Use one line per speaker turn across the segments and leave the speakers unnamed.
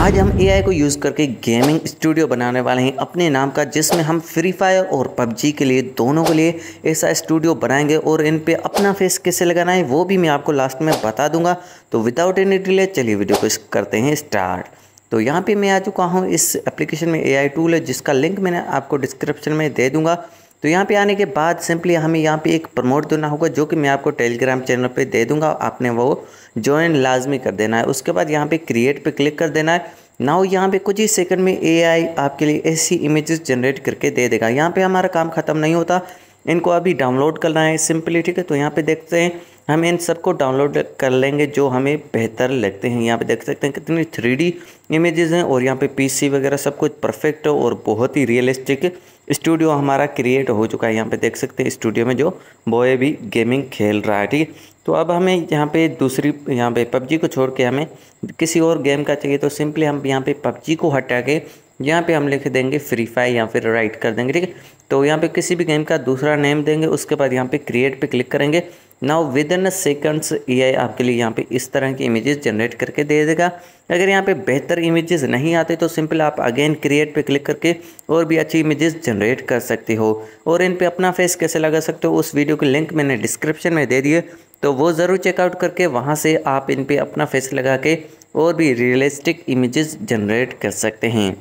आज हम एआई को यूज़ करके गेमिंग स्टूडियो बनाने वाले हैं अपने नाम का जिसमें हम फ्री फायर और पबजी के लिए दोनों के लिए ऐसा स्टूडियो बनाएंगे और इन पे अपना फेस कैसे लगाना है वो भी मैं आपको लास्ट में बता दूंगा तो विदाउट एनी डिले चलिए वीडियो को करते हैं स्टार्ट तो यहाँ पे मैं आ चुका हूँ इस एप्लीकेशन में ए टूल है जिसका लिंक मैंने आपको डिस्क्रिप्शन में दे दूँगा तो यहाँ पे आने के बाद सिंपली हमें यहाँ पे एक प्रमोट देना होगा जो कि मैं आपको टेलीग्राम चैनल पे दे दूंगा आपने वो ज्वाइन लाजमी कर देना है उसके बाद यहाँ पे क्रिएट पे क्लिक कर देना है ना हो यहाँ पे कुछ ही सेकंड में एआई आपके लिए ऐसी इमेजेस जनरेट करके दे देगा यहाँ पे हमारा काम ख़त्म नहीं होता इनको अभी डाउनलोड करना है सिंपली ठीक है तो यहाँ पे देखते हैं हम इन सबको डाउनलोड कर लेंगे जो हमें बेहतर लगते हैं यहाँ पे देख सकते हैं कितनी थ्री डी इमेजेस हैं और यहाँ पे पीसी वगैरह सब कुछ परफेक्ट और बहुत ही रियलिस्टिक स्टूडियो हमारा क्रिएट हो चुका है यहाँ पे देख सकते हैं स्टूडियो में जो बॉय भी गेमिंग खेल रहा है ठीक है तो अब हमें यहाँ पे दूसरी यहाँ पे पबजी को छोड़ के हमें किसी और गेम का चाहिए तो सिंपली हम यहाँ पे पबजी को हटा के यहाँ पे हम लिख देंगे फ्री फायर या फिर राइट कर देंगे ठीक है तो यहाँ पे किसी भी गेम का दूसरा नेम देंगे उसके बाद यहाँ पे क्रिएट पे क्लिक करेंगे नाउ विद इन सेकंड्स ए आपके लिए यहाँ पे इस तरह की इमेजेस जनरेट करके दे देगा अगर यहाँ पे बेहतर इमेजेस नहीं आते तो सिंपल आप अगेन क्रिएट पे क्लिक करके और भी अच्छी इमेजेस जनरेट कर सकते हो और इन पे अपना फेस कैसे लगा सकते हो उस वीडियो की लिंक मैंने डिस्क्रिप्शन में दे दिए तो वो ज़रूर चेकआउट करके वहाँ से आप इन पर अपना फेस लगा के और भी रियलिस्टिक इमेजेस जनरेट कर सकते हैं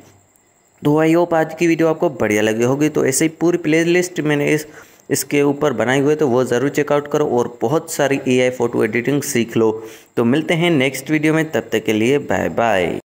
तो आई होप आज की वीडियो आपको बढ़िया लगी होगी तो ऐसे ही पूरी प्ले मैंने इस इसके ऊपर बनाई हुई तो वो ज़रूर चेकआउट करो और बहुत सारी एआई फ़ोटो एडिटिंग सीख लो तो मिलते हैं नेक्स्ट वीडियो में तब तक के लिए बाय बाय